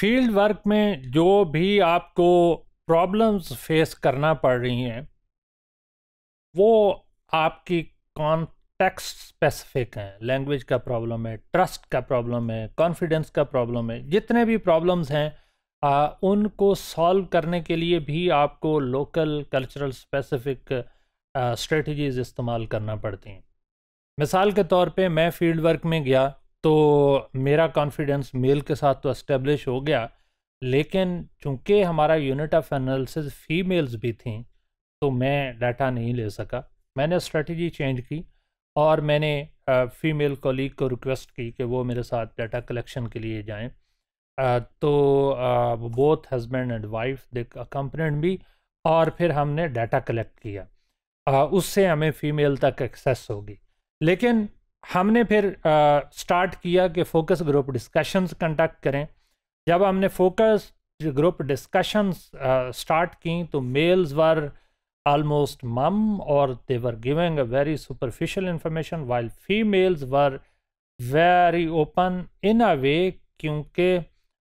field work में जो भी आपको प्रॉब्लम्स फेस करना पड़ रही हैं वो आपकी कॉन्टेक्स्ट स्पेसिफिक हैं लैंग्वेज का प्रॉब्लम है ट्रस्ट का प्रॉब्लम है कॉन्फिडेंस का प्रॉब्लम है जितने भी प्रॉब्लम्स हैं आ, उनको सॉल्व करने के लिए भी आपको लोकल कल्चरल स्पेसिफिक स्ट्रेटजीज इस्तेमाल करना पड़ती हैं मिसाल के तौर पे मैं फील्ड वर्क में गया तो मेरा कॉन्फिडेंस मेल के साथ तो इस्टेब्लिश हो गया लेकिन चूंकि हमारा यूनिट ऑफ एनालिसिस फीमेल्स भी थी तो मैं डाटा नहीं ले सका मैंने स्ट्रेटजी चेंज की और मैंने फ़ीमेल कॉलीग को रिक्वेस्ट की कि वो मेरे साथ डाटा कलेक्शन के लिए जाएं तो both husband and wife the component भी और फिर हमने डाटा कलेक्ट किया उससे हमें फ़ीमेल तक एक्सेस होगी लेकिन हमने फिर स्टार्ट किया कि फोकस ग्रुप डिस्कशंस कंडक्ट करें जब हमने फोकस ग्रुप डिस्कशंस स्टार्ट की तो मेल्स वर आलमोस्ट मम और they were giving a very superficial information while females were very open in a way क्योंकि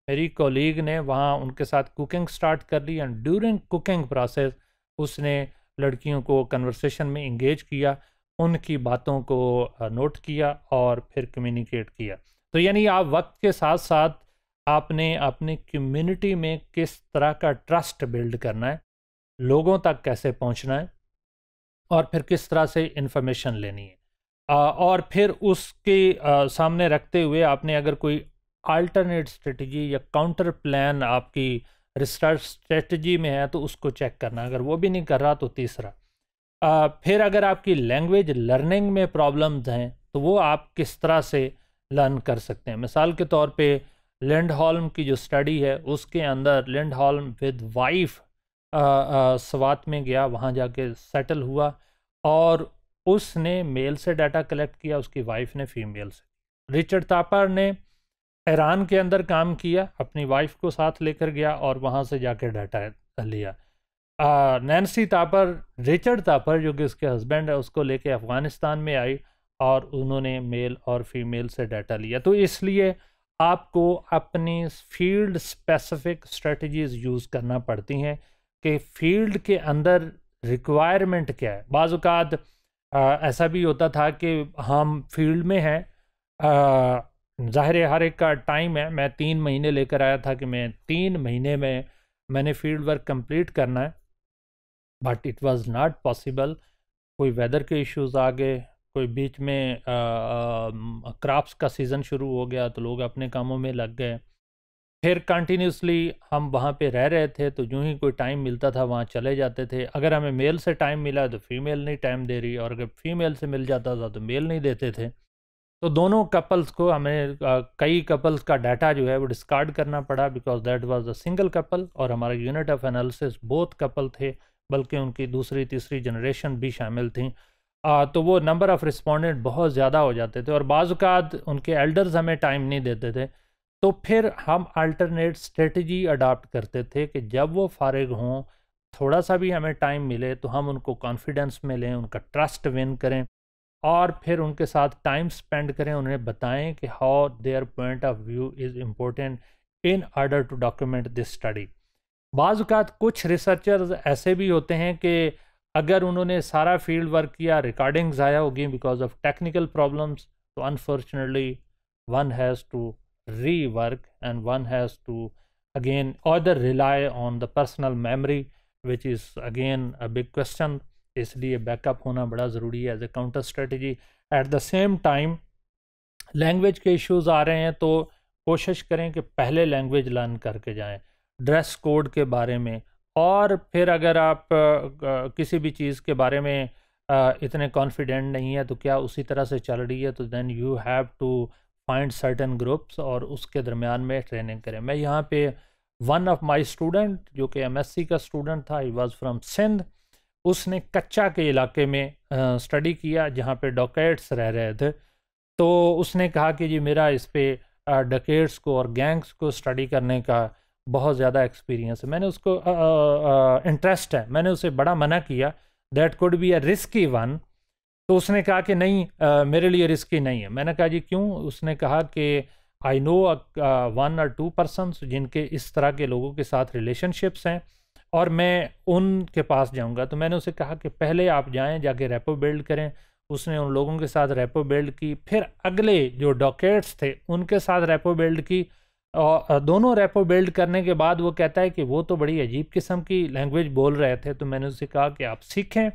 मेरी कोलीग ने वहाँ उनके साथ कुकिंग स्टार्ट कर ली एंड ड्यूरिंग कुकिंग प्रोसेस उसने लड़कियों को कन्वर्सेशन में इंगेज किया उनकी बातों को नोट किया और फिर कम्युनिकेट किया तो यानी आप वक्त के साथ साथ आपने अपनी कम्युनिटी में किस तरह का ट्रस्ट बिल्ड करना है लोगों तक कैसे पहुंचना है और फिर किस तरह से इन्फॉर्मेशन लेनी है और फिर उसके सामने रखते हुए आपने अगर कोई अल्टरनेट स्ट्रेटजी या काउंटर प्लान आपकी रिसर्च स्ट्रेटजी में है तो उसको चेक करना अगर वो भी नहीं कर रहा तो तीसरा फिर अगर आपकी लैंग्वेज लर्निंग में प्रॉब्लम्स हैं तो वो आप किस तरह से लर्न कर सकते हैं मिसाल के तौर पे लेंड हॉल्म की जो स्टडी है उसके अंदर लेंड हॉल्म विद वाइफ स्वात में गया वहाँ जाके सेटल हुआ और उसने मेल से डाटा कलेक्ट किया उसकी वाइफ ने फीमेल से रिचर्ड तापर ने ईरान के अंदर काम किया अपनी वाइफ को साथ लेकर गया और वहाँ से जाके डाटा लिया नैन्सी तापर रिचर्ड तापर जो कि उसके हस्बैंड है उसको लेके अफ़गानिस्तान में आई और उन्होंने मेल और फीमेल से डाटा लिया तो इसलिए आपको अपनी फील्ड स्पेसिफिक स्ट्रेटजीज यूज़ करना पड़ती हैं कि फील्ड के अंदर रिक्वायरमेंट क्या है बाज़ात ऐसा भी होता था कि हम फील्ड में हैं ज़ाहिर हर एक का टाइम है मैं तीन महीने लेकर आया था कि मैं तीन महीने में मैंने फील्ड वर्क कंप्लीट करना है but it was not possible कोई वेदर के इश्यूज आ गए कोई बीच में क्रॉप्स का सीज़न शुरू हो गया तो लोग अपने कामों में लग गए फिर कंटिन्यूसली हम वहाँ पे रह रहे थे तो यूं ही कोई टाइम मिलता था वहाँ चले जाते थे अगर हमें मेल से टाइम मिला तो फीमेल नहीं टाइम दे रही और अगर फीमेल से मिल जाता था तो मेल नहीं देते थे तो दोनों कपल्स को हमें कई कपल्स का डाटा जो है वो डिस्कार्ड करना पड़ा because that was a single couple और हमारा unit of analysis both couple थे बल्कि उनकी दूसरी तीसरी जनरेशन भी शामिल थी आ, तो वो नंबर ऑफ़ रिस्पोंडेंट बहुत ज़्यादा हो जाते थे और बाज़ात उनके एल्डर्स हमें टाइम नहीं देते थे तो फिर हम अल्टरनेट स्ट्रेटजी अडाप्ट करते थे कि जब वो फारग हों थोड़ा सा भी हमें टाइम मिले तो हम उनको कॉन्फिडेंस में लें उनका ट्रस्ट विन करें और फिर उनके साथ टाइम स्पेंड करें उन्हें बताएं कि how their point of view is important in order to document this study बाज़ात कुछ रिसर्चर्स ऐसे भी होते हैं कि अगर उन्होंने सारा फील्ड वर्क किया रिकॉर्डिंग ज़ाया होगी बिकॉज ऑफ टेक्निकल प्रॉब्लम्स तो unfortunately one has to rework and one has to again other rely on the personal memory which is again a big question इसलिए बैकअप होना बड़ा ज़रूरी है as a counter strategy at the same time language के issues आ रहे हैं तो कोशिश करें कि पहले लैंग्वेज लर्न करके जाएं ड्रेस कोड के बारे में और फिर अगर आप किसी भी चीज़ के बारे में इतने कॉन्फिडेंट नहीं है तो क्या उसी तरह से चल रही है तो then you have to find certain groups और उसके दरमियान में ट्रेनिंग करें मैं यहाँ पे वन ऑफ माय स्टूडेंट जो कि एमएससी का स्टूडेंट था ही वाज फ्रॉम सिंध उसने कच्चा के इलाके में स्टडी किया जहाँ पे डॉकेट्स रह रहे थे तो उसने कहा कि जी मेरा इस पर डकेट्स को और गैंग्स को स्टडी करने का बहुत ज़्यादा एक्सपीरियंस है मैंने उसको इंटरेस्ट है मैंने उसे बड़ा मना किया that could be a risky one तो उसने कहा कि नहीं आ, मेरे लिए रिस्की नहीं है मैंने कहा जी क्यों उसने कहा कि आई नो वन और टू पर्सन जिनके इस तरह के लोगों के साथ रिलेशनशिप्स हैं और मैं उनके पास जाऊंगा तो मैंने उसे कहा कि पहले आप जाएं जाके रेपो बिल्ड करें उसने उन लोगों के साथ रेपो बिल्ड की फिर अगले जो डॉकेट्स थे उनके साथ रेपो बिल्ड की और दोनों रेपो बिल्ड करने के बाद वो कहता है कि वो तो बड़ी अजीब किस्म की लैंग्वेज बोल रहे थे तो मैंने उससे कहा कि आप सीखें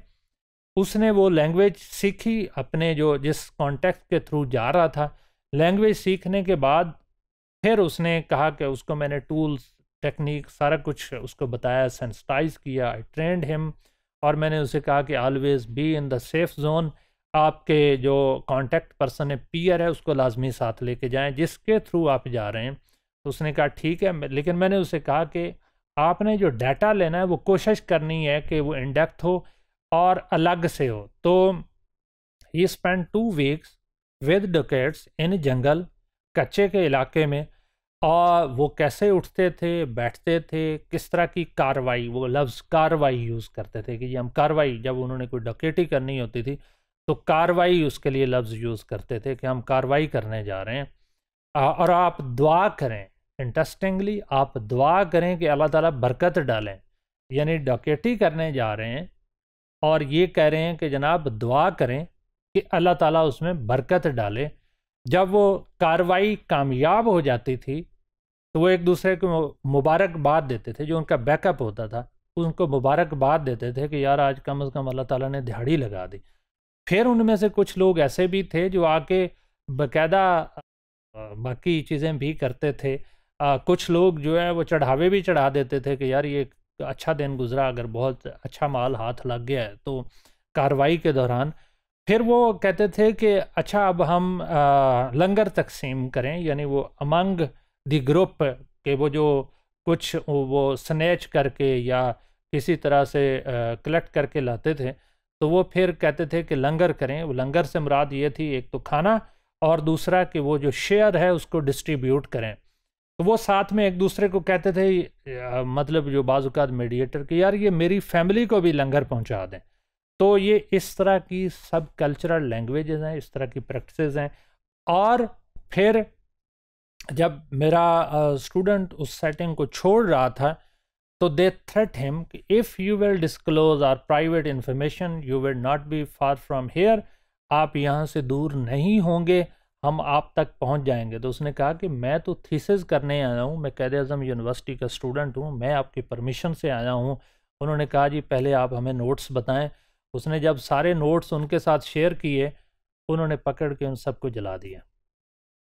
उसने वो लैंग्वेज सीखी अपने जो जिस कॉन्टेक्ट के थ्रू जा रहा था लैंग्वेज सीखने के बाद फिर उसने कहा कि उसको मैंने टूल्स टेक्निक सारा कुछ उसको बताया सेंसटाइज किया आई ट्रेंड हिम और मैंने उसे कहा कि always be in the safe zone आपके जो कांटेक्ट पर्सन है पीयर है उसको लाजमी साथ लेके जाएं जिसके थ्रू आप जा रहे हैं तो उसने कहा ठीक है लेकिन मैंने उसे कहा कि आपने जो डाटा लेना है वो कोशिश करनी है कि वो इंडेक्ट हो और अलग से हो तो ही spend two weeks with dacoits in jungle कच्चे के इलाके में और वो कैसे उठते थे बैठते थे किस तरह की कार्रवाई वो लफ्ज़ कार्रवाई यूज़ करते थे कि ये हम कार्रवाई जब उन्होंने कोई डकेटी करनी होती थी तो कार्रवाई उसके लिए लफ्ज़ यूज़ करते थे कि हम कार्रवाई करने जा रहे हैं और आप दुआ करें इंटरेस्टिंगली आप दुआ करें कि अल्लाह ताला बरकत डालें यानी डकेटी करने जा रहे हैं और ये कह रहे हैं कि जनाब दुआ करें कि अल्लाह ताला उसमें बरकत डाले जब वो कार्रवाई कामयाब हो जाती थी तो वो एक दूसरे को मुबारकबाद देते थे जो उनका बैकअप होता था उनको मुबारकबाद देते थे कि यार आज कम अज़ कम अल्लाह ताला ने दिहाड़ी लगा दी फिर उनमें से कुछ लोग ऐसे भी थे जो आके बाकायदा बाकी चीज़ें भी करते थे आ, कुछ लोग जो है वो चढ़ावे भी चढ़ा देते थे कि यार ये अच्छा दिन गुजरा अगर बहुत अच्छा माल हाथ लग गया है तो कार्रवाई के दौरान फिर वो कहते थे कि अच्छा अब हम आ, लंगर तकसीम करें यानी वो अमंग दी ग्रुप के वो जो कुछ वो स्नेच करके या किसी तरह से कलेक्ट करके लाते थे तो वो फिर कहते थे कि लंगर करें वो लंगर से मुराद ये थी एक तो खाना और दूसरा कि वो जो शेयर है उसको डिस्ट्रीब्यूट करें तो वो साथ में एक दूसरे को कहते थे मतलब जो बाज़ात मेडिएटर कि यार ये मेरी फैमिली को भी लंगर पहुंचा दें तो ये इस तरह की सब कल्चरल लैंग्वेजेस हैं इस तरह की प्रैक्टिसेस हैं और फिर जब मेरा स्टूडेंट उस सेटिंग को छोड़ रहा था तो दे थ्रेट हिम कि if you will disclose our private information you will not be far from here आप यहाँ से दूर नहीं होंगे हम आप तक पहुंच जाएंगे तो उसने कहा कि मैं तो थीसिस करने आया हूं मैं कैद अजम यूनिवर्सिटी का स्टूडेंट हूं मैं आपकी परमिशन से आया हूं उन्होंने कहा जी पहले आप हमें नोट्स बताएं उसने जब सारे नोट्स उनके साथ शेयर किए उन्होंने पकड़ के उन सबको जला दिया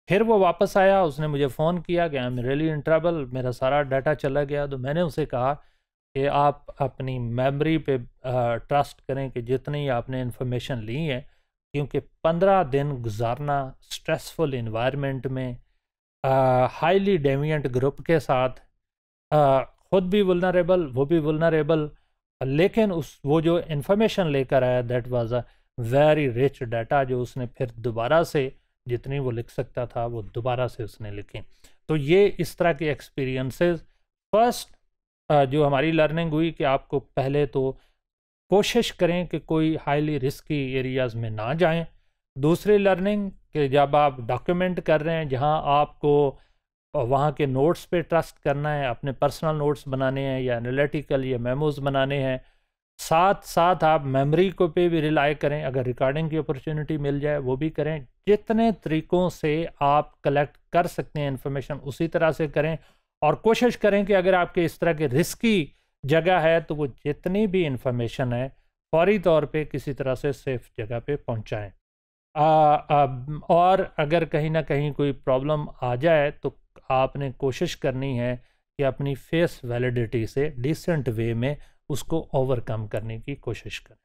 फिर वो वापस आया उसने मुझे फ़ोन किया कि I am really in trouble मेरा सारा डाटा चला गया तो मैंने उसे कहा कि आप अपनी मेमोरी पे ट्रस्ट करें कि जितनी आपने इन्फॉर्मेशन ली है क्योंकि पंद्रह दिन गुजारना स्ट्रेसफुल इन्वायरमेंट में हाईली डेवियंट ग्रुप के साथ आ, खुद भी वुलनरेबल वो भी वुलनरेबल लेकिन उस वो जो इन्फॉर्मेशन लेकर आया that was a very rich data जो उसने फिर दोबारा से जितनी वो लिख सकता था वो दोबारा से उसने लिखी तो ये इस तरह के एक्सपीरियंसेस फर्स्ट जो हमारी लर्निंग हुई कि आपको पहले तो कोशिश करें कि कोई हाईली रिस्की एरियाज़ में ना जाएं दूसरी लर्निंग कि जब आप डॉक्यूमेंट कर रहे हैं जहां आपको वहां के नोट्स पे ट्रस्ट करना है अपने पर्सनल नोट्स बनाने हैं या एनालिटिकल या मेमोज बनाने हैं साथ साथ आप मेमोरी को पे भी रिलाई करें अगर रिकॉर्डिंग की अपॉर्चुनिटी मिल जाए वो भी करें जितने तरीक़ों से आप कलेक्ट कर सकते हैं इन्फॉर्मेशन उसी तरह से करें और कोशिश करें कि अगर आपके इस तरह के रिस्की जगह है तो वो जितनी भी इंफॉर्मेशन है फौरी तौर पे किसी तरह से सेफ जगह पे पहुंचाएं आ, आ, और अगर कहीं ना कहीं कोई प्रॉब्लम आ जाए तो आपने कोशिश करनी है कि अपनी फेस वैलिडिटी से डिसेंट वे में उसको ओवरकम करने की कोशिश करें